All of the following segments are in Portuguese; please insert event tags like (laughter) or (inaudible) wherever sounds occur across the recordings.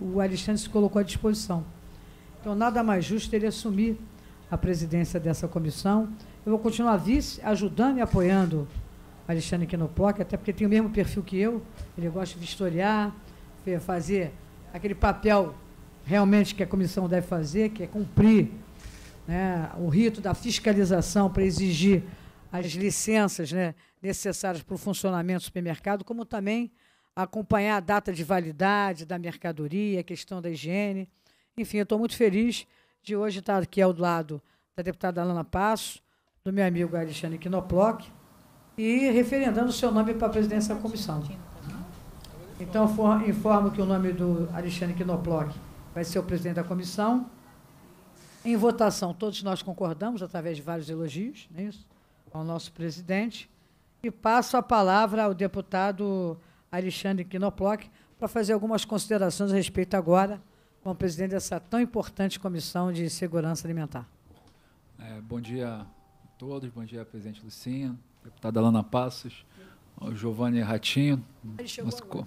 o Alexandre se colocou à disposição. Então, nada mais justo ele assumir a presidência dessa comissão. Eu vou continuar vice, ajudando e apoiando Alexandre aqui até porque tem o mesmo perfil que eu. Ele gosta de historiar, fazer aquele papel realmente que a comissão deve fazer, que é cumprir né, o rito da fiscalização para exigir as licenças né, necessárias para o funcionamento do supermercado, como também acompanhar a data de validade da mercadoria, a questão da higiene. Enfim, eu estou muito feliz de hoje estar aqui ao lado da deputada Alana Passo, do meu amigo Alexandre Quinoploc, e referendando o seu nome para a presidência da comissão. Então, informo que o nome do Alexandre Quinoploc vai ser o presidente da comissão. Em votação, todos nós concordamos, através de vários elogios, não é isso? ao nosso presidente. E passo a palavra ao deputado Alexandre Quinoploc, para fazer algumas considerações a respeito agora com o presidente dessa tão importante Comissão de Segurança Alimentar. É, bom dia a todos, bom dia, presidente Lucinha, deputada Lana Passos, o Giovanni Ratinho, nosso, co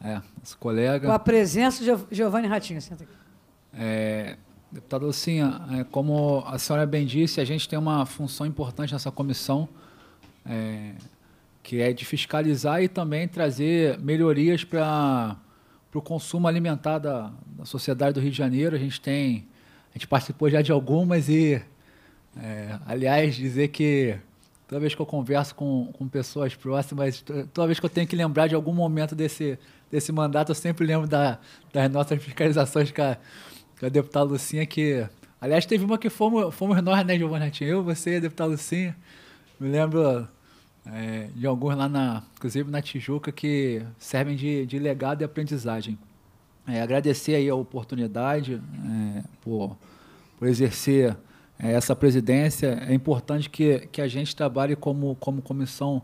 é, nosso, colega. Com a presença do Giovanni Ratinho, senta aqui. É, deputada Lucinha, é, como a senhora bem disse, a gente tem uma função importante nessa comissão. É, que é de fiscalizar e também trazer melhorias para o consumo alimentar da, da, sociedade do Rio de Janeiro. A gente tem, a gente participou já de algumas e, é, aliás, dizer que toda vez que eu converso com, com pessoas próximas, toda vez que eu tenho que lembrar de algum momento desse, desse mandato, eu sempre lembro da, das nossas fiscalizações com a, com a deputada Lucinha, que, aliás, teve uma que fomos, fomos nós, né, Giovanna? Eu, você e a deputada Lucinha. Me lembro é, de alguns lá na, inclusive na Tijuca, que servem de, de legado e aprendizagem. É, agradecer aí a oportunidade é, por, por exercer é, essa presidência. É importante que, que a gente trabalhe como, como comissão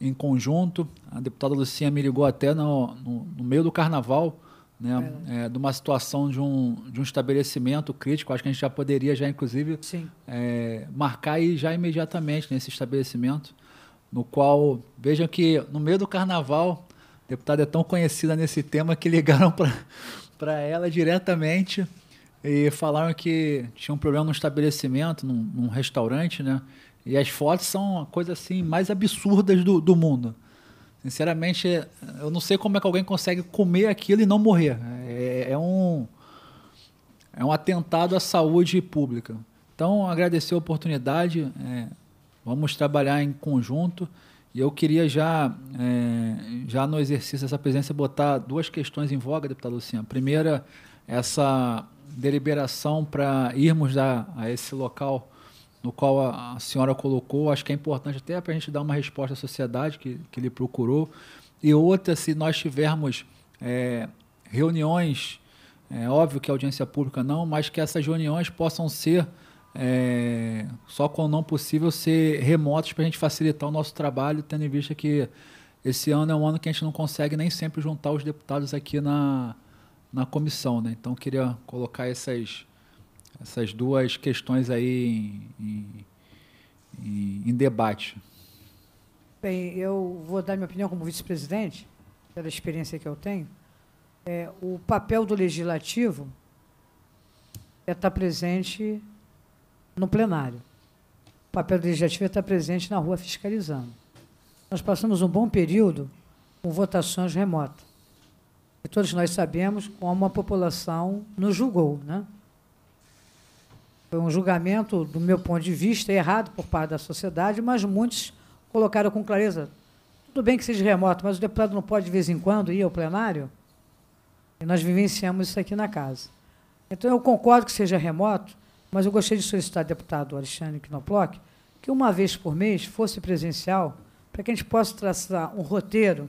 em conjunto. A deputada Lucinha me ligou até no, no, no meio do carnaval, né, é. É, de uma situação de um, de um estabelecimento crítico. Acho que a gente já poderia, já inclusive, é, marcar e já imediatamente nesse né, estabelecimento no qual, vejam que no meio do carnaval, a deputada é tão conhecida nesse tema que (laughs) ligaram para ela diretamente e falaram que tinha um problema no estabelecimento, num, num restaurante, né? E as fotos são a coisa assim mais absurdas do, do mundo. Sinceramente, eu não sei como é que alguém consegue comer aquilo e não morrer. É, é um é um atentado à saúde pública. Então, agradecer a oportunidade. É, Vamos trabalhar em conjunto. E eu queria já, é, já no exercício dessa presença, botar duas questões em voga, deputado Luciana. Primeira, essa deliberação para irmos a esse local no qual a, a, senhora colocou, acho que é importante até para a gente dar uma resposta à sociedade que, que lhe procurou. E outra, se nós tivermos é, reuniões, é óbvio que a audiência pública não, mas que essas reuniões possam ser é, só quando não possível ser remotos para a gente facilitar o nosso trabalho, tendo em vista que esse ano é um ano que a gente não consegue nem sempre juntar os deputados aqui na, na comissão. Né? Então, queria colocar essas, essas duas questões aí em, em, em debate. Bem, eu vou dar minha opinião como vice-presidente, pela experiência que eu tenho. É, o papel do legislativo é estar tá presente no plenário. O papel do legislativo é está presente na rua fiscalizando. Nós passamos um bom período com votações remotas. E todos nós sabemos como a população nos julgou. Né? Foi um julgamento, do meu ponto de vista, errado por parte da sociedade, mas muitos colocaram com clareza. Tudo bem que seja remoto, mas o deputado não pode, de vez em quando, ir ao plenário? E nós vivenciamos isso aqui na casa. Então, eu concordo que seja remoto, mas eu gostei de solicitar ao deputado Alexandre Knobloch que uma vez por mês fosse presencial para que a gente possa traçar um roteiro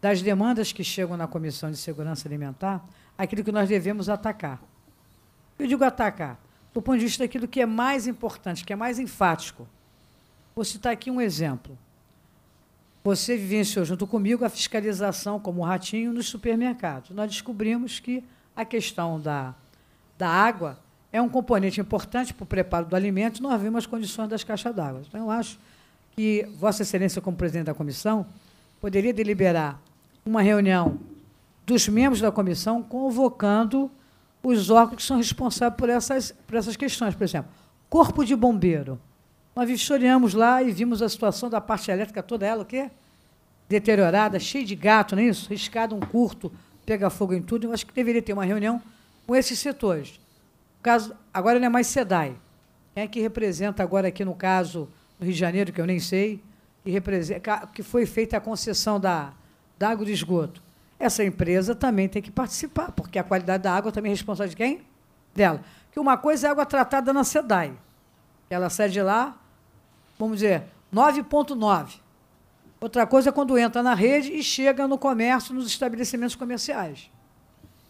das demandas que chegam na Comissão de Segurança Alimentar, aquilo que nós devemos atacar. Eu digo atacar do ponto de vista daquilo que é mais importante, que é mais enfático. Vou citar aqui um exemplo. Você vivenciou junto comigo a fiscalização, como o ratinho, nos supermercados. Nós descobrimos que a questão da, da água é um componente importante para o preparo do alimento, nós vimos as condições das caixas d'água. Então, eu acho que Vossa Excelência, como presidente da comissão, poderia deliberar uma reunião dos membros da comissão convocando os órgãos que são responsáveis por essas, por essas questões. Por exemplo, Corpo de Bombeiro. Nós vistoriamos lá e vimos a situação da parte elétrica toda ela, o quê? Deteriorada, cheia de gato, não é isso? Riscado um curto, pega fogo em tudo. Eu acho que deveria ter uma reunião com esses setores caso, agora não é mais SEDAI. Quem é que representa agora aqui no caso do Rio de Janeiro, que eu nem sei, que, representa, que foi feita a concessão da, da água de esgoto? Essa empresa também tem que participar, porque a qualidade da água também é responsável de quem? Dela. Que uma coisa é água tratada na SEDAI. Ela sai de lá, vamos dizer, 9,9. Outra coisa é quando entra na rede e chega no comércio, nos estabelecimentos comerciais.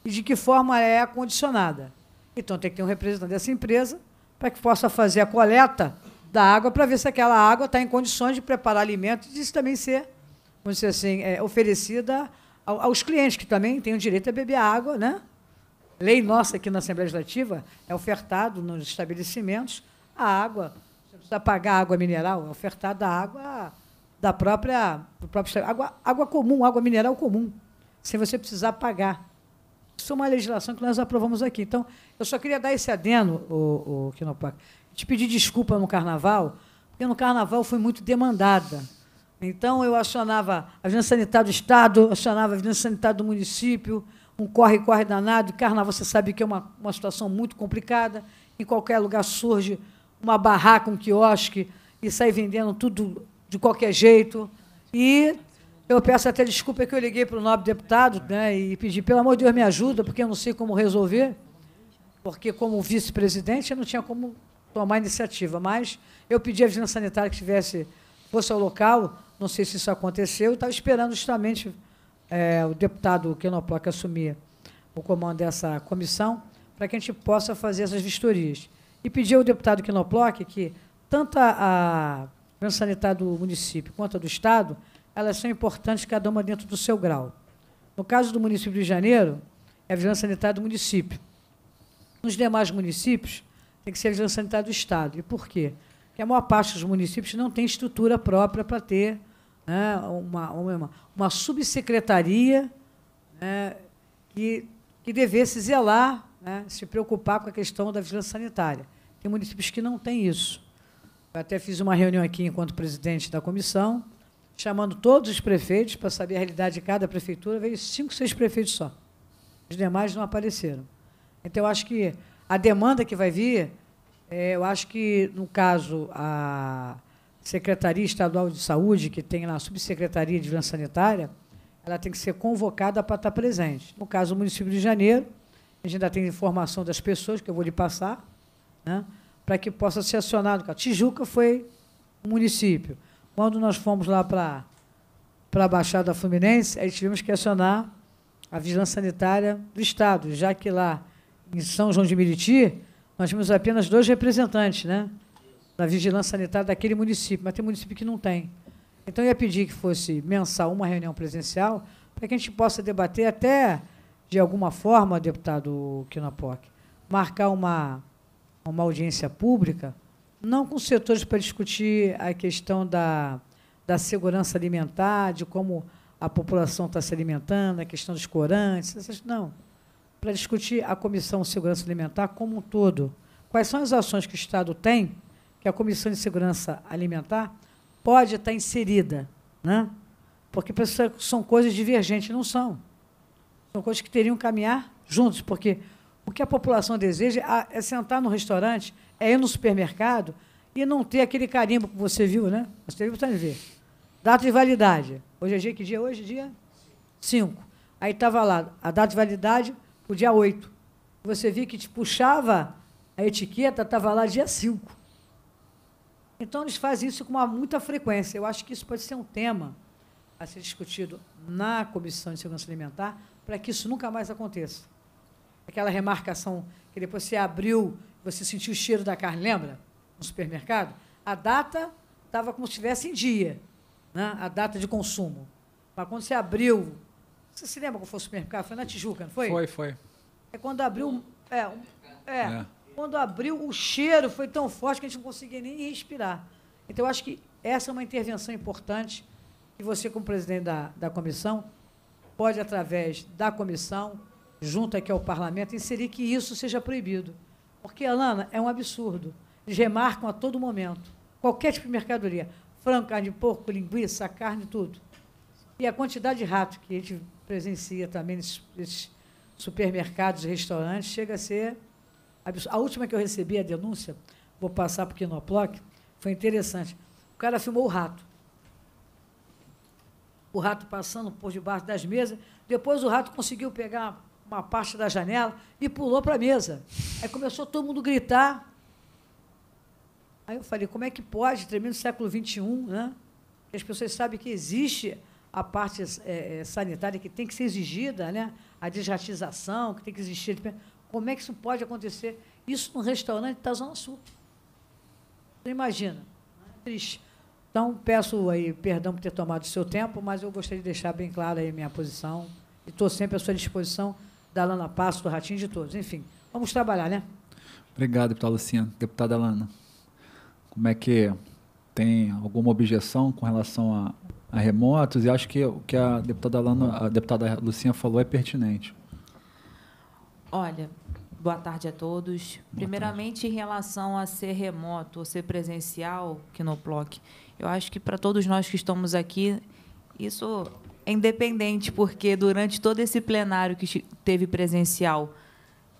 E de que forma é acondicionada? Então tem que ter um representante dessa empresa para que possa fazer a coleta da água para ver se aquela água está em condições de preparar alimentos e isso também ser, vamos dizer assim, é, oferecida aos clientes, que também têm o direito a beber água. Né? Lei nossa aqui na Assembleia Legislativa é ofertado nos estabelecimentos a água. Você precisa pagar água mineral, é ofertada a água da própria, do próprio água, água comum, água mineral comum, sem você precisar pagar. Isso é uma legislação que nós aprovamos aqui. Então, eu só queria dar esse adeno, o, o Quinopac, te pedir desculpa no carnaval, porque no carnaval foi muito demandada. Então, eu acionava a Vigilância Sanitária do Estado, acionava a Vigilância Sanitária do município, um corre-corre danado. Carnaval, você sabe que é uma, uma situação muito complicada. Em qualquer lugar surge uma barraca, um quiosque, e sai vendendo tudo de qualquer jeito. E eu peço até desculpa que eu liguei para o nobre deputado né, e pedi, pelo amor de Deus, me ajuda, porque eu não sei como resolver, porque como vice-presidente eu não tinha como tomar iniciativa, mas eu pedi à vigilância sanitária que tivesse, fosse ao local, não sei se isso aconteceu, estava esperando justamente é, o deputado Quenoploc assumir o comando dessa comissão, para que a gente possa fazer essas vistorias. E pedi ao deputado Quenoploc que tanto a, a vigilância sanitária do município quanto a do Estado elas são importantes, cada uma dentro do seu grau. No caso do município de Janeiro, é a vigilância sanitária do município. Nos demais municípios, tem que ser a vigilância sanitária do Estado. E por quê? Porque a maior parte dos municípios não tem estrutura própria para ter né, uma, uma, uma, subsecretaria né, que, que devesse zelar, né, se preocupar com a questão da vigilância sanitária. Tem municípios que não têm isso. Eu até fiz uma reunião aqui enquanto presidente da comissão, chamando todos os prefeitos para saber a realidade de cada prefeitura, veio cinco, seis prefeitos só. Os demais não apareceram. Então, eu acho que a demanda que vai vir, é, eu acho que, no caso, a Secretaria Estadual de Saúde, que tem lá a Subsecretaria de Vigilância Sanitária, ela tem que ser convocada para estar presente. No caso, o município de Janeiro, a gente ainda tem informação das pessoas, que eu vou lhe passar, né, para que possa ser acionado. A Tijuca foi o município. Quando nós fomos lá para a Baixada Fluminense, aí tivemos que acionar a vigilância sanitária do Estado, já que lá em São João de Meriti nós tínhamos apenas dois representantes né, da vigilância sanitária daquele município, mas tem município que não tem. Então, eu ia pedir que fosse mensal uma reunião presencial para que a gente possa debater até, de alguma forma, deputado Quinapoc, marcar uma, uma audiência pública não com setores para discutir a questão da, da segurança alimentar, de como a população está se alimentando, a questão dos corantes, essas, não. Para discutir a Comissão de Segurança Alimentar como um todo. Quais são as ações que o Estado tem que a Comissão de Segurança Alimentar pode estar inserida? Né? Porque são coisas divergentes, não são. São coisas que teriam que caminhar juntos, porque o que a população deseja é, é sentar no restaurante, é ir no supermercado e não ter aquele carimbo que você viu, né? Você viu, tá ver. Data de validade. Hoje é dia, que dia é hoje? Dia 5. Aí estava lá a data de validade o dia 8. Você via que te puxava a etiqueta, estava lá dia 5. Então, eles fazem isso com uma, muita frequência. Eu acho que isso pode ser um tema a ser discutido na Comissão de Segurança Alimentar para que isso nunca mais aconteça aquela remarcação que depois você abriu, você sentiu o cheiro da carne, lembra? No supermercado, a data estava como se estivesse em dia, né? a data de consumo. Mas quando você abriu, você se lembra qual foi o supermercado? Foi na Tijuca, não foi? Foi, foi. É quando abriu. É, é, é. Quando abriu, o cheiro foi tão forte que a gente não conseguia nem respirar. Então, eu acho que essa é uma intervenção importante que você, como presidente da, da comissão, pode, através da comissão, junto aqui é ao é parlamento, inserir que isso seja proibido. Porque, Alana, é um absurdo. Eles remarcam a todo momento. Qualquer tipo de mercadoria. Frango, carne de porco, linguiça, carne, tudo. E a quantidade de rato que a gente presencia também nesses, supermercados e restaurantes chega a ser absurdo. A última que eu recebi, a denúncia, vou passar para o Quinoploc, foi interessante. O cara filmou o rato. O rato passando por debaixo das mesas. Depois o rato conseguiu pegar uma parte da janela e pulou para a mesa. Aí começou todo mundo a gritar. Aí eu falei, como é que pode, tremendo século XXI, né? As pessoas sabem que existe a parte é, é, sanitária que tem que ser exigida, né? A desratização que tem que existir. Como é que isso pode acontecer? Isso num restaurante da Zona Sul. Você imagina. Triste. Então, peço aí perdão por ter tomado o seu tempo, mas eu gostaria de deixar bem claro aí minha posição. E estou sempre à sua disposição da Lana Passo, do Ratinho, de todos. Enfim, vamos trabalhar, né? Obrigado, deputada Luciana. Deputada Lana, como é que tem alguma objeção com relação a, a remotos? E acho que o que a deputada, Lana, a deputada Lucinha falou é pertinente. Olha, boa tarde a todos. Boa Primeiramente, tarde. em relação a ser remoto ou ser presencial, que no PLOC, eu acho que para todos nós que estamos aqui, isso é independente, porque durante todo esse plenário que teve presencial,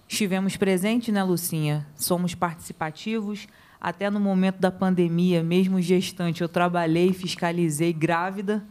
estivemos presentes, né, Lucinha? Somos participativos. Até no momento da pandemia, mesmo gestante, eu trabalhei, fiscalizei grávida.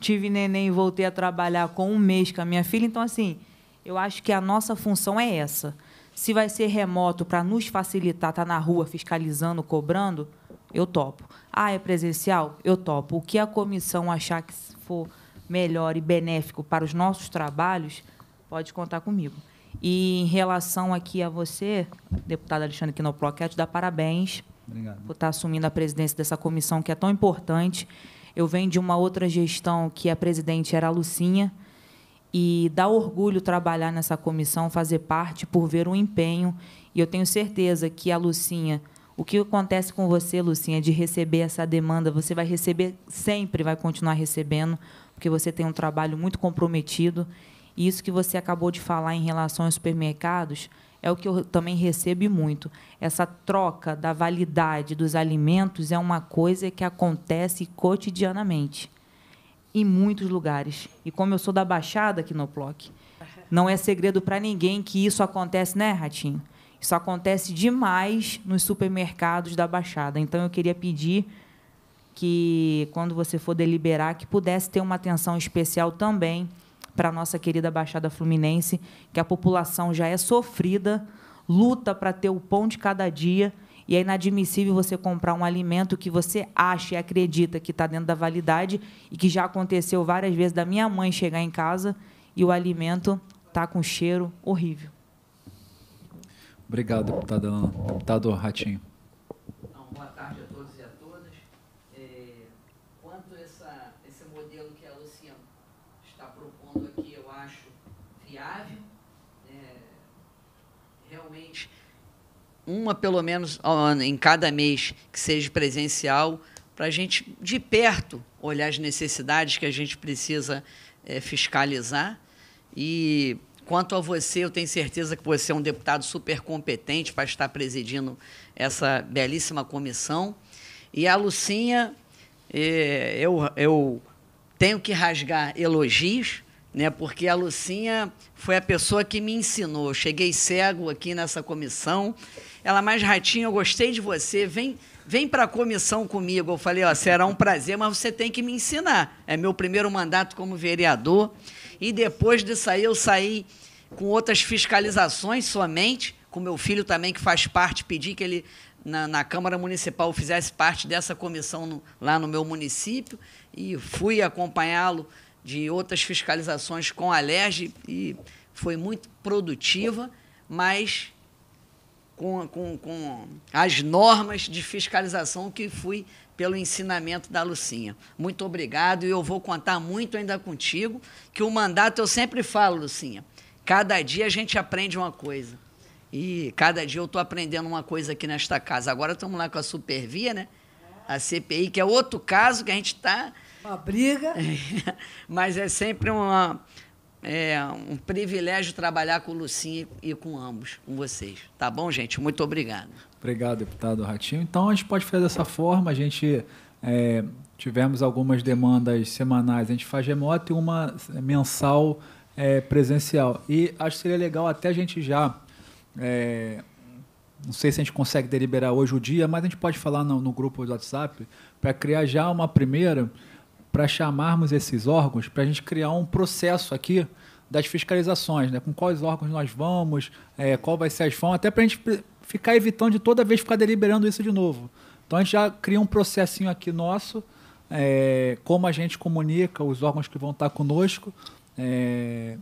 Tive neném e voltei a trabalhar com um mês com a minha filha. Então, assim, eu acho que a nossa função é essa. Se vai ser remoto para nos facilitar, estar tá na rua fiscalizando, cobrando, eu topo. Ah, é presencial? Eu topo. O que a comissão achar que for melhor e benéfico para os nossos trabalhos, pode contar comigo. E em relação aqui a você, deputado Alexandre Quinoplo, quero te dar parabéns Obrigado. por estar assumindo a presidência dessa comissão que é tão importante. Eu venho de uma outra gestão que a presidente era a Lucinha, e dá orgulho trabalhar nessa comissão, fazer parte, por ver o empenho. E eu tenho certeza que a Lucinha, o que acontece com você, Lucinha, de receber essa demanda, você vai receber sempre, vai continuar recebendo, porque você tem um trabalho muito comprometido. E isso que você acabou de falar em relação aos supermercados é o que eu também recebo muito. Essa troca da validade dos alimentos é uma coisa que acontece cotidianamente em muitos lugares. E como eu sou da Baixada aqui no Ploc, não é segredo para ninguém que isso acontece, né, Ratinho? Isso acontece demais nos supermercados da Baixada. Então eu queria pedir que quando você for deliberar que pudesse ter uma atenção especial também para a nossa querida Baixada Fluminense, que a população já é sofrida, luta para ter o pão de cada dia, e é inadmissível você comprar um alimento que você acha e acredita que está dentro da validade, e que já aconteceu várias vezes da minha mãe chegar em casa e o alimento está com cheiro horrível. Obrigado, deputada Deputado Ratinho. Não, boa tarde uma pelo menos ao ano, em cada mês, que seja presencial, para a gente de perto olhar as necessidades que a gente precisa é, fiscalizar. E quanto a você, eu tenho certeza que você é um deputado super competente para estar presidindo essa belíssima comissão. E a Lucinha, é, eu, eu tenho que rasgar elogios, né? Porque a Lucinha foi a pessoa que me ensinou. Eu cheguei cego aqui nessa comissão. Ela mais ratinha, eu gostei de você. Vem, vem para a comissão comigo. Eu falei, ó, será um prazer, mas você tem que me ensinar. É meu primeiro mandato como vereador. E depois disso aí eu saí com outras fiscalizações somente, com meu filho também que faz parte, pedi que ele na, na, Câmara Municipal fizesse parte dessa comissão no, lá no meu município e fui acompanhá-lo de outras fiscalizações com a LERJ e foi muito produtiva, mas com, com, com as normas de fiscalização que fui pelo ensinamento da Lucinha. Muito obrigado e eu vou contar muito ainda contigo, que o mandato eu sempre falo, Lucinha, cada dia a gente aprende uma coisa. E cada dia eu estou aprendendo uma coisa aqui nesta casa. Agora estamos lá com a Supervia, né? A CPI, que é outro caso que a gente está uma briga. É, (laughs) mas é sempre uma, é, um privilégio trabalhar com o Lucinho e com ambos, com vocês. Tá bom, gente? Muito obrigado. Obrigado, deputado Ratinho. Então, a gente pode fazer dessa forma, a gente... É, tivemos algumas demandas semanais, a gente faz remoto e uma mensal é, presencial. E acho que seria legal até a gente já. É, não sei se a gente consegue deliberar hoje o dia, mas a gente pode falar no, no grupo do WhatsApp para criar já uma primeira para chamarmos esses órgãos, para a gente criar um processo aqui das fiscalizações, né? com quais órgãos nós vamos, é, qual vai ser as formas, até para a gente ficar evitando de toda vez ficar deliberando isso de novo. Então a gente já cria um processinho aqui nosso, é, como a gente comunica, os órgãos que vão estar conosco, é,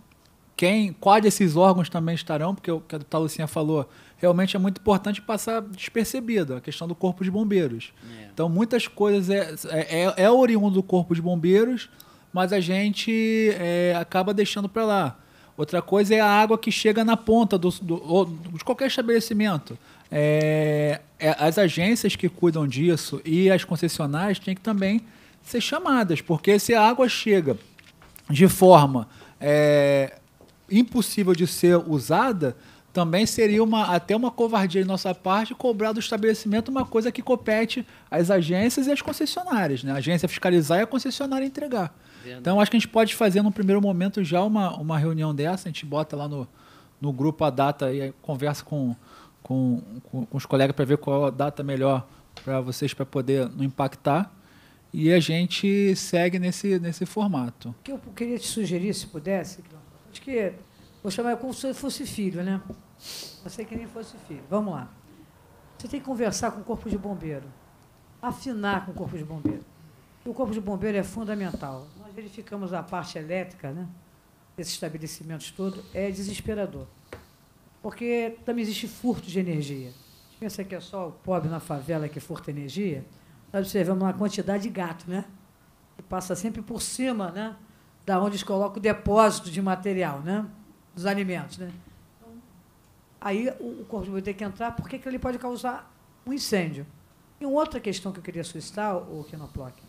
quem, quais desses órgãos também estarão, porque o que a deputada Lucinha falou, realmente é muito importante passar despercebido a questão do corpo de bombeiros. É. Então, muitas coisas é, é, é, é oriundo do corpo de bombeiros, mas a gente é, acaba deixando para lá. Outra coisa é a água que chega na ponta do, do de qualquer estabelecimento. É, é, as agências que cuidam disso e as concessionárias têm que também ser chamadas, porque se a água chega de forma é, impossível de ser usada, também seria uma, até uma covardia de nossa parte cobrar do estabelecimento uma coisa que compete às agências e às concessionárias. Né? A agência fiscalizar e a concessionária entregar. Verdade. Então, acho que a gente pode fazer, num primeiro momento, já uma, uma reunião dessa. A gente bota lá no, no grupo a data e conversa com, com, com, com os colegas para ver qual a data melhor para vocês, para poder não impactar. E a gente segue nesse, nesse formato. O que eu queria te sugerir, se pudesse, acho que Vou chamar como se fosse filho, né? Você que nem fosse filho. Vamos lá. Você tem que conversar com o corpo de bombeiro. Afinar com o corpo de bombeiro. O corpo de bombeiro é fundamental. Nós verificamos a parte elétrica, né? Desses estabelecimentos todos, é desesperador. Porque também existe furto de energia. A gente pensa que é só o pobre na favela que furta energia. Nós observamos uma quantidade de gato, né? Que passa sempre por cima, né? Da onde eles colocam o depósito de material, né? dos alimentos, né? Aí o, corpo de bombeiro tem que entrar porque que ele pode causar um incêndio. E uma outra questão que eu queria suscitar, o Kenoplock,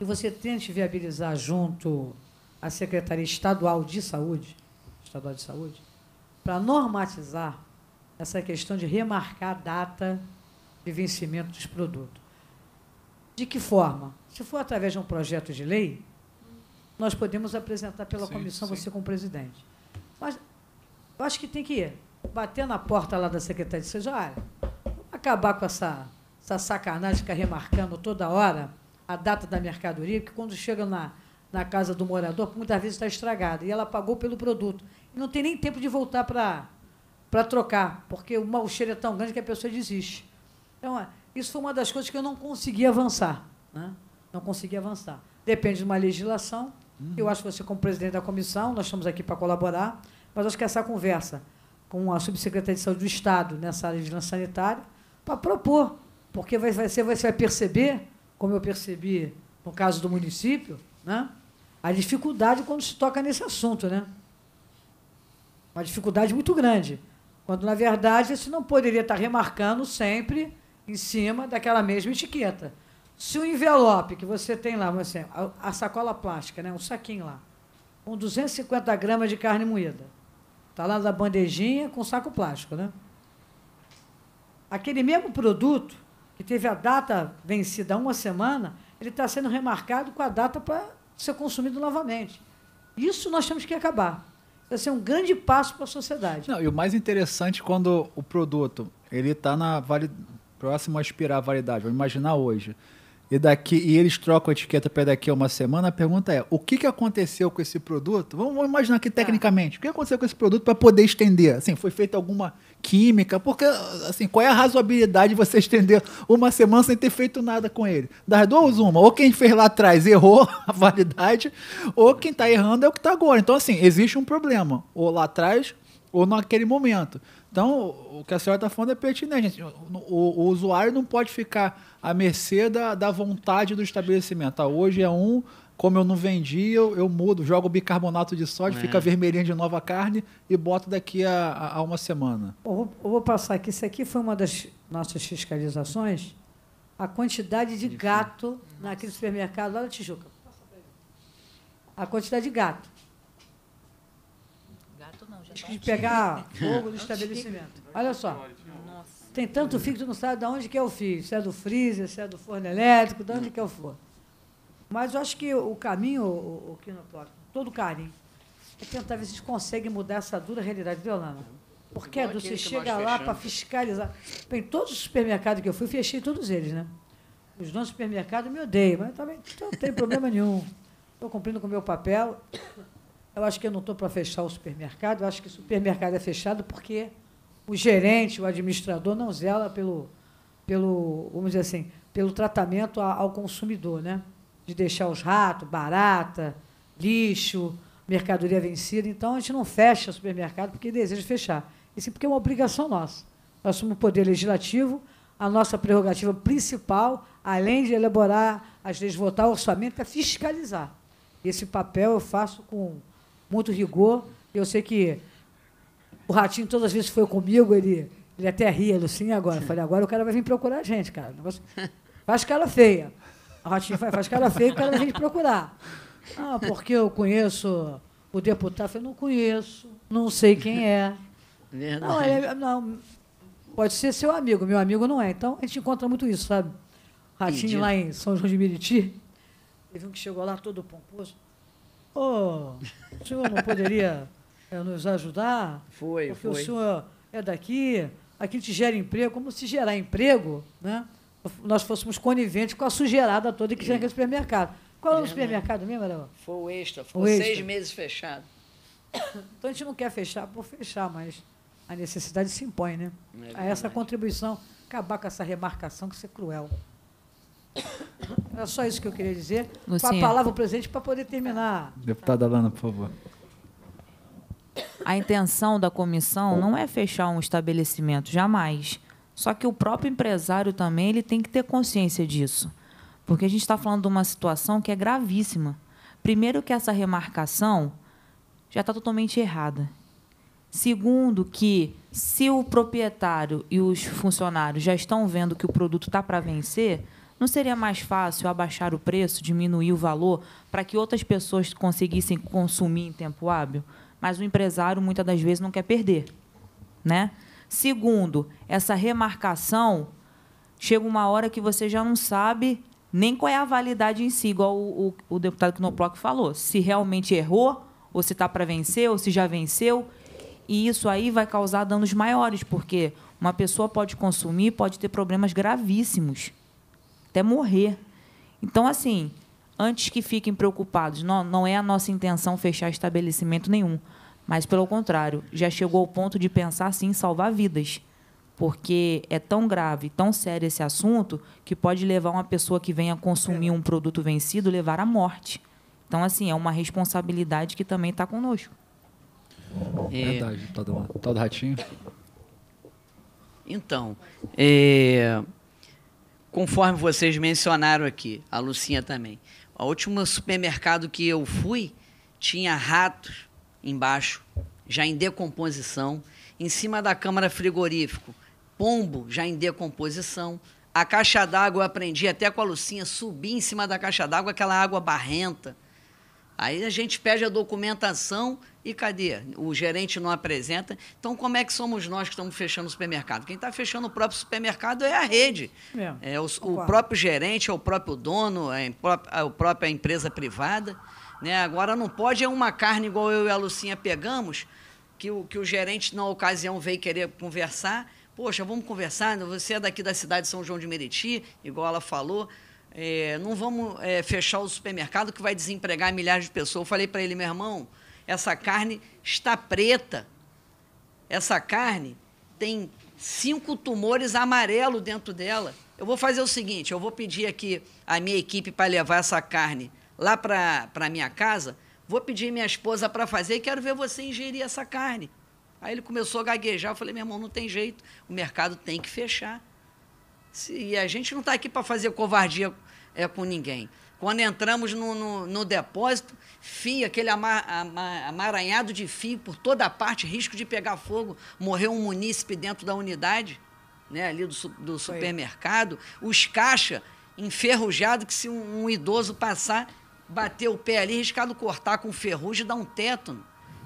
e você tente viabilizar junto à Secretaria Estadual de Saúde, Estadual de Saúde, para normatizar essa questão de remarcar a data de vencimento dos produtos. De que forma? Se for através de um projeto de lei, nós podemos apresentar pela sim, comissão, sim. você como presidente. Mas eu acho que tem que ir. bater na porta lá da Secretaria de Seja, olha, acabar com essa, essa sacanagem de ficar remarcando toda hora a data da mercadoria, que quando chega na, na casa do morador, muitas vezes está estragada. E ela pagou pelo produto. E não tem nem tempo de voltar para trocar, porque o mau cheiro é tão grande que a pessoa desiste. Então, é, isso foi uma das coisas que eu não consegui avançar. Né? Não consegui avançar. Depende de uma legislação, Uhum. Eu acho que você, como presidente da comissão, nós estamos aqui para colaborar, mas acho que essa conversa com a subsecretaria de saúde do Estado nessa área de vigilância sanitária para propor, porque vai, vai, você, você vai perceber, como eu percebi no caso do município, né, a dificuldade quando se toca nesse assunto. Né? Uma dificuldade muito grande, quando, na verdade, você não poderia estar remarcando sempre em cima daquela mesma etiqueta. Se o envelope que você tem lá, você, a, a sacola plástica, né, um saquinho lá, com 250 gramas de carne moída, está lá na bandejinha com saco plástico, né? Aquele mesmo produto que teve a data vencida há uma semana, ele está sendo remarcado com a data para ser consumido novamente. Isso nós temos que acabar. Vai ser um grande passo para a sociedade. Não, e o mais interessante quando o produto ele está na vali... próximo a expirar a validade, vamos imaginar hoje e daqui e eles trocam a etiqueta para daqui a uma semana, a pergunta é: o que, que aconteceu com esse produto? Vamos, vamos imaginar aqui tá. tecnicamente. O que aconteceu com esse produto para poder estender? Assim, foi feita alguma química? Porque, assim, qual é a razoabilidade de você estender uma semana sem ter feito nada com ele? Das duas, uma. Ou quem fez lá atrás errou (laughs) a validade, ou quem está errando é o que está agora. Então, assim, existe um problema. Ou lá atrás, ou naquele momento. Então, o que a senhora está falando é pertinente. Né, gente. O, o, o, usuário não pode ficar à mercê da, da vontade do estabelecimento. Tá? Hoje é um, como eu não vendi, eu, eu mudo, jogo bicarbonato de sódio, é. fica vermelhinho de nova carne e boto daqui a, a, a uma semana. Eu vou, eu vou, passar aqui. Isso aqui foi uma das nossas fiscalizações. A quantidade de gato naquele supermercado lá na Tijuca. A quantidade de gato de tá pegar fogo do estabelecimento. Olha só. Tem tanto fio que tu não sabe de onde que é o fio, se é do freezer, se é do forno elétrico, de onde que é o forno. Mas eu acho que o caminho, o, o Quinotório, todo carinho, é tentar ver se a gente consegue mudar essa dura realidade, viu, Lama? Porque, é Edu, você chega lá para fiscalizar. Bem, todos os supermercados que eu fui, fechei todos eles, né? Os donos supermercados me odeiam, mas também não tem problema nenhum. Estou cumprindo com o meu papel. Eu acho que eu não estou para fechar o supermercado. Eu acho que o supermercado é fechado porque o gerente, o administrador não zela pelo, pelo vamos dizer assim, pelo tratamento ao consumidor, né? De deixar os ratos, barata, lixo, mercadoria vencida. Então, a gente não fecha o supermercado porque deseja fechar. Isso porque é uma obrigação nossa. Nós somos o Poder Legislativo, a nossa prerrogativa principal, além de elaborar as leis, votar o orçamento, é fiscalizar. Esse papel eu faço com muito rigor. Eu sei que o Ratinho todas as vezes foi comigo, ele, ele até ria, assim agora. Eu falei, agora o cara vai vir procurar a gente, cara. Negócio... Faz cara feia. O Ratinho faz, faz cara feia, o cara vai vir procurar. Ah, porque eu conheço o deputado. Eu falei, não conheço, não sei quem é. Verdade. Não, ele, não, pode ser seu amigo, meu amigo não é. Então a gente encontra muito isso, sabe? Ratinho Entendi. lá em São João de Meriti, teve um que chegou lá todo pomposo. Ô, oh, o senhor não poderia é, nos ajudar? Foi, Porque foi. o senhor é daqui, aqui te gera emprego. Como se gerar emprego, né? Nós fôssemos coniventes com a sujeirada toda que gera aquele supermercado. Qual é o supermercado mesmo, Léo? Foi o Extra, ficou o seis meses fechado. Então a gente não quer fechar por fechar, mas a necessidade se impõe, né? É a essa contribuição, acabar com essa remarcação que isso é cruel. Era só isso que eu queria dizer. Lucinha. Com a palavra presidente para poder terminar. Deputada Lana, por favor. A intenção da comissão não é fechar um estabelecimento, jamais. Só que o próprio empresário também ele tem que ter consciência disso. Porque a gente está falando de uma situação que é gravíssima. Primeiro, que essa remarcação já está totalmente errada. Segundo, que se o proprietário e os funcionários já estão vendo que o produto está para vencer, não seria mais fácil abaixar o preço, diminuir o valor, para que outras pessoas conseguissem consumir em tempo hábil? Mas o empresário, muitas das vezes, não quer perder. Né? Segundo, essa remarcação chega uma hora que você já não sabe nem qual é a validade em si, igual o, o, o deputado Knobloch falou. Se realmente errou, ou se está para vencer, ou se já venceu. E isso aí vai causar danos maiores, porque uma pessoa pode consumir, pode ter problemas gravíssimos até morrer. Então, assim, antes que fiquem preocupados, não, não é a nossa intenção fechar estabelecimento nenhum. Mas, pelo contrário, já chegou ao ponto de pensar sim em salvar vidas. Porque é tão grave, tão sério esse assunto, que pode levar uma pessoa que venha consumir um produto vencido, levar à morte. Então, assim, é uma responsabilidade que também está conosco. É... é verdade, tal tá do, tal tá do ratinho. Então, é conforme vocês mencionaram aqui, a Lucinha também, o último supermercado que eu fui tinha ratos embaixo, já em decomposição, em cima da câmara frigorífico, pombo já em decomposição, a caixa d'água eu aprendi até com a Lucinha subir em cima da caixa d'água, aquela água barrenta. Aí a gente pede a documentação e cadê? O gerente não apresenta. Então, como é que somos nós que estamos fechando o supermercado? Quem está fechando o próprio supermercado é a rede. É, é o, o, próprio gerente, é o próprio dono, é, é, é a própria empresa privada. Né? Agora, não pode é uma carne igual eu e a Lucinha pegamos, que o, que o gerente, na ocasião, veio querer conversar. Poxa, vamos conversar, você é daqui da cidade de São João de Meriti, igual ela falou. É, não vamos é, fechar o supermercado que vai desempregar milhares de pessoas. Eu falei para ele, meu irmão, essa carne está preta. Essa carne tem cinco tumores amarelo dentro dela. Eu vou fazer o seguinte, eu vou pedir aqui a minha equipe para levar essa carne lá para a minha casa, vou pedir minha esposa para fazer e quero ver você ingerir essa carne. Aí ele começou a gaguejar, eu falei, meu irmão, não tem jeito, o mercado tem que fechar. E a gente não está aqui para fazer covardia é, com ninguém. Quando entramos no, no, no depósito, fio, aquele amar, amar, amaranhado de fio por toda a parte, risco de pegar fogo. Morreu um munícipe dentro da unidade, né, ali do, do supermercado. Os caixa enferrujado que se um, um, idoso passar, bater o pé ali, riscado cortar com ferrugem, dar um tétano.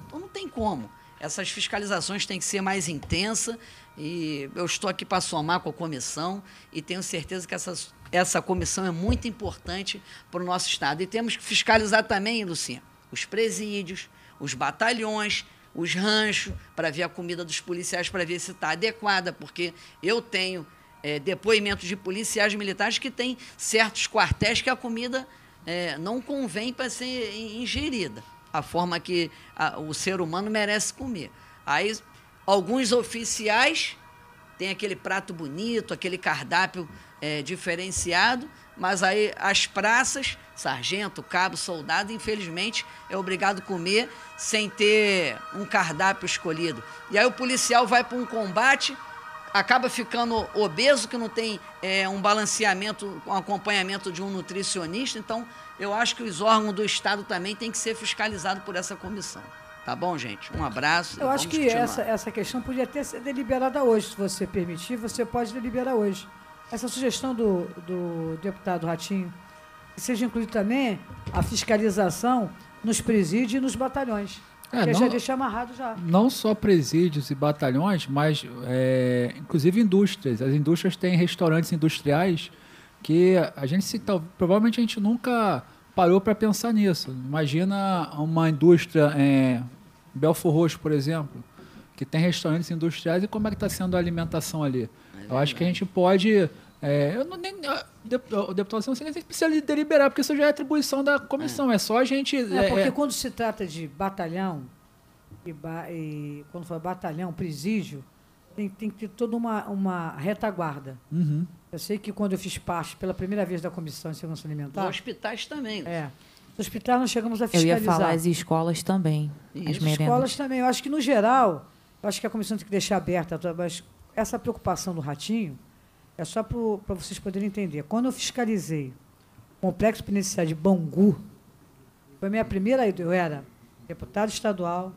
Então não tem como essas fiscalizações têm que ser mais intensas e eu estou aqui para somar com a comissão e tenho certeza que essa, essa comissão é muito importante para o nosso Estado. E temos que fiscalizar também, Lucinha, os presídios, os batalhões, os ranchos, para ver a comida dos policiais, para ver se está adequada, porque eu tenho é, depoimentos de policiais militares que têm certos quartéis que a comida é, não convém para ser ingerida a forma que a, o ser humano merece comer. Aí, alguns oficiais têm aquele prato bonito, aquele cardápio é, diferenciado, mas aí as praças, sargento, cabo, soldado, infelizmente é obrigado a comer sem ter um cardápio escolhido. E aí o policial vai para um combate, acaba ficando obeso, que não tem é, um balanceamento, um acompanhamento de um nutricionista, então eu acho que os órgãos do Estado também têm que ser fiscalizados por essa comissão. Tá bom, gente? Um abraço. Eu acho que essa, essa questão podia até ser deliberada hoje. Se você permitir, você pode deliberar hoje. Essa sugestão do, do deputado Ratinho, que seja incluída também a fiscalização nos presídios e nos batalhões. É, não, já deixa amarrado já. Não só presídios e batalhões, mas é, inclusive indústrias. As indústrias têm restaurantes industriais que a gente se, provavelmente a gente nunca parou para pensar nisso. Imagina uma indústria, é, Belfor Roxo, por exemplo, que tem restaurantes industriais e como é que está sendo a alimentação ali. É eu acho que a gente pode. É, eu não nem, o deputado você não precisa deliberar, porque isso já é atribuição da comissão, é, é só a gente. É, é porque é. quando se trata de batalhão, e, ba, e quando for batalhão, presídio, tem, tem que ter toda uma, uma retaguarda. Uhum. Eu sei que quando eu fiz parte pela primeira vez da Comissão de Segurança Alimentar. Os hospitais também. É. hospitais nós chegamos a fiscalizar. Eu ia falar as escolas também. Isso. As, as escolas também. Eu acho que, no geral, eu acho que a comissão tem que deixar aberta, tá? mas essa preocupação do ratinho é só para vocês poderem entender. Quando eu fiscalizei o Complexo Penitenciário de Bangu, foi a minha primeira eu era deputado estadual,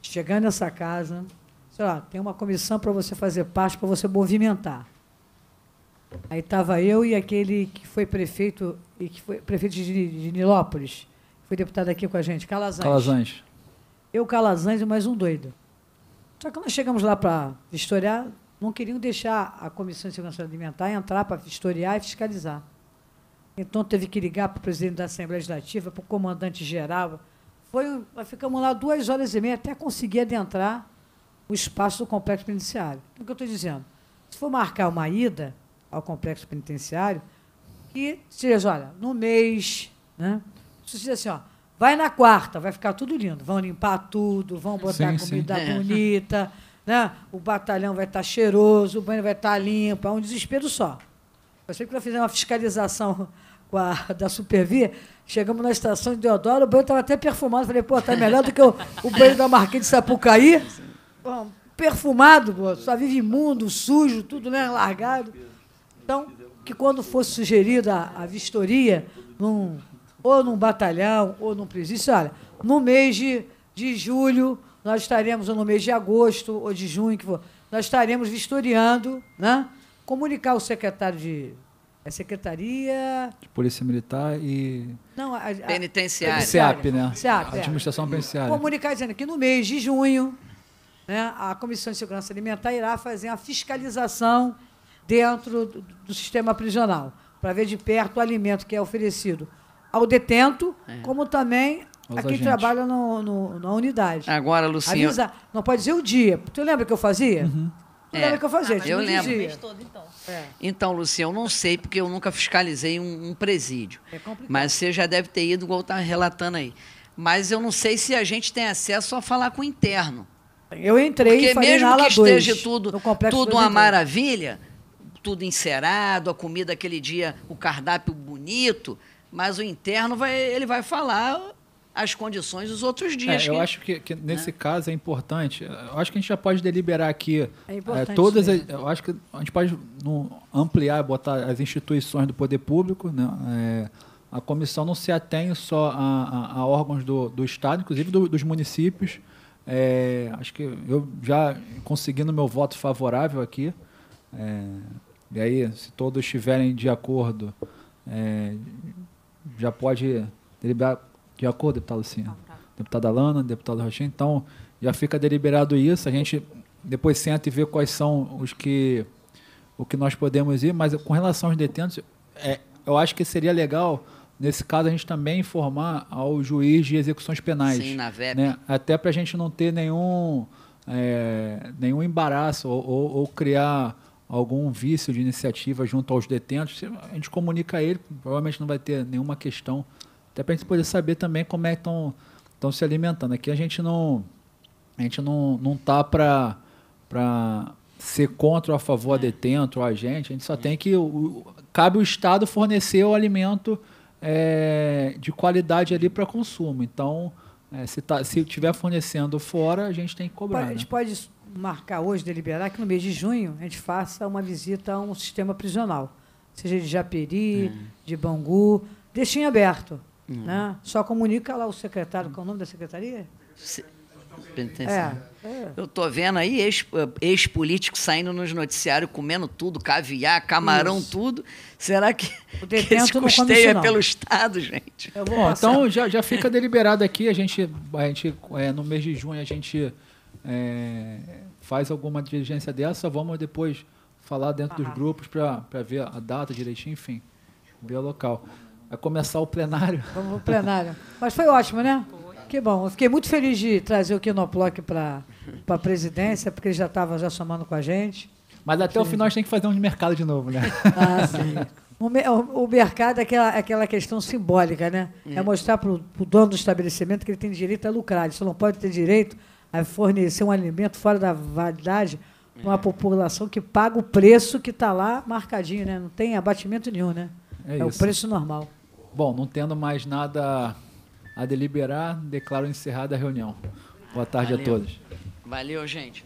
chegando nessa casa, sei lá, tem uma comissão para você fazer parte, para você movimentar. Aí estava eu e aquele que foi prefeito e que foi prefeito de, de Nilópolis, foi deputado aqui com a gente, Calazans. Calazans. Eu, Calazans e mais um doido. Só que nós chegamos lá para vistoriar, não queriam deixar a Comissão de Segurança Alimentar entrar para vistoriar e fiscalizar. Então teve que ligar para o presidente da Assembleia Legislativa, para o comandante geral. Foi, nós ficamos lá duas horas e meia até conseguir adentrar o espaço do complexo penitenciário. O que eu estou dizendo? Se for marcar uma ida, ao complexo penitenciário, que seja, olha, no mês, né? Se diz assim, ó, vai na quarta, vai ficar tudo lindo. Vão limpar tudo, vão botar sim, comida sim. É. bonita, é. né? O batalhão vai estar cheiroso, o banho vai estar limpo, é um desespero só. Eu sei que nós fizemos uma fiscalização (laughs) com a, da Supervia, chegamos na estação de Deodoro, o banho estava até perfumado. Falei, pô, tá melhor do que o, o banho da Marquês de Sapucaí. Bom, perfumado, pô, só vive imundo, sujo, tudo, né? Largado. Então, que quando fosse sugerida a vistoria, num, ou num batalhão, ou num presídio, olha, no mês de, de julho, nós estaremos, ou no mês de agosto, ou de junho, que for, nós estaremos vistoriando, né? comunicar o secretário de. A é Secretaria. De Polícia Militar e. Não, a, a, Penitenciária. A, é, CEAP, né? CEAP, a é. Administração é. Penitenciária. Comunicar dizendo que no mês de junho, né, a Comissão de Segurança Alimentar irá fazer a fiscalização dentro do sistema prisional, para ver de perto o alimento que é oferecido ao detento, é. como também Os a quem agentes. trabalha no, no, na unidade. Agora, Lucinha. Avisa, não pode dizer o dia. Tu lembra que eu fazia? Uhum. É. lembra que eu fazia? Ah, eu lembro. Todo, então. É. então, Lucinha, eu não sei, porque eu nunca fiscalizei um, um presídio. É complicado. mas você já deve ter ido, igual está relatando aí. Mas eu não sei se a gente tem acesso a falar com o interno. Eu entrei Porque e falei mesmo na que esteja tudo, tudo uma maravilha, tudo encerado, a comida aquele dia, o cardápio bonito, mas o interno vai, ele vai falar as condições dos outros é, dias. É, eu que, acho que, que né? nesse né? caso é importante. Eu acho que a gente já pode deliberar aqui é é, todas. As, eu acho que a gente pode ampliar, botar as instituições do poder público, né? É, a comissão não se atém só a, a, a órgãos do, do, Estado, inclusive do, dos municípios. É, acho que eu já consegui no meu voto favorável aqui. É, e aí, se todos estiverem de acordo, é, já pode deliberar de acordo, deputado Luciana? Tá, tá. Deputada Alana, deputado Rochinha. Então, já fica deliberado isso. A gente depois senta e vê quais são os que o que nós podemos ir. Mas com relação aos detentos, é, eu acho que seria legal nesse caso a gente também informar ao juiz de execuções penais, Sim, na VEP. Né? Até para a gente não ter nenhum é, nenhum embaraço ou, ou, ou criar algum vício de iniciativa junto aos detentos, a gente comunica a ele, provavelmente não vai ter nenhuma questão, até para a gente poder saber também como é que estão, se alimentando. Aqui a gente não a gente não, não tá para para ser contra ou a favor a é. detento ou a gente, a gente só é. tem que o, cabe o Estado fornecer o alimento é, de qualidade ali para consumo. Então, é, se, tá, se tiver fornecendo fora, a gente tem que cobrar. Pode, né? A gente né? pode marcar hoje, deliberar, que no mês de junho a gente faça uma visita a um sistema prisional, seja de Japeri, é. de Bangu, deixem aberto. Uhum. Né? Só comunica lá o secretário, qual é o nome da secretaria? Se... É, é, Eu tô vendo aí eh, ex-político ex saindo nos noticiários, comendo tudo, caviar, camarão, isso. tudo. Será que, o que esse custeio é pelo Estado, gente? Bom, então já, já fica deliberado aqui. A gente, a gente é, no mês de junho, a gente é, faz alguma diligência dessa, vamos depois falar dentro dos grupos para ver a data direitinho, enfim, ver o local. Vai começar o plenário. (laughs) Vamos ao plenário. Mas foi ótimo, né? Que bom. Eu fiquei muito feliz de trazer o Kinoplock para a presidência, porque ele já estava já somando com a gente. Mas até o final a gente tem que fazer um de mercado de novo, né? (laughs) Ah, sim. O, o mercado é aquela, é aquela questão simbólica, né? É, mostrar para o dono do estabelecimento que ele tem direito a lucrar. Ele só não pode ter direito a fornecer um alimento fora da validade para é. uma população que paga o preço que está lá marcadinho, né? Não tem abatimento nenhum, né? É, é o preço normal. Bom, não tendo mais nada a deliberar, declaro encerrada a reunião. Boa tarde Valeu. a todos. Valeu, gente.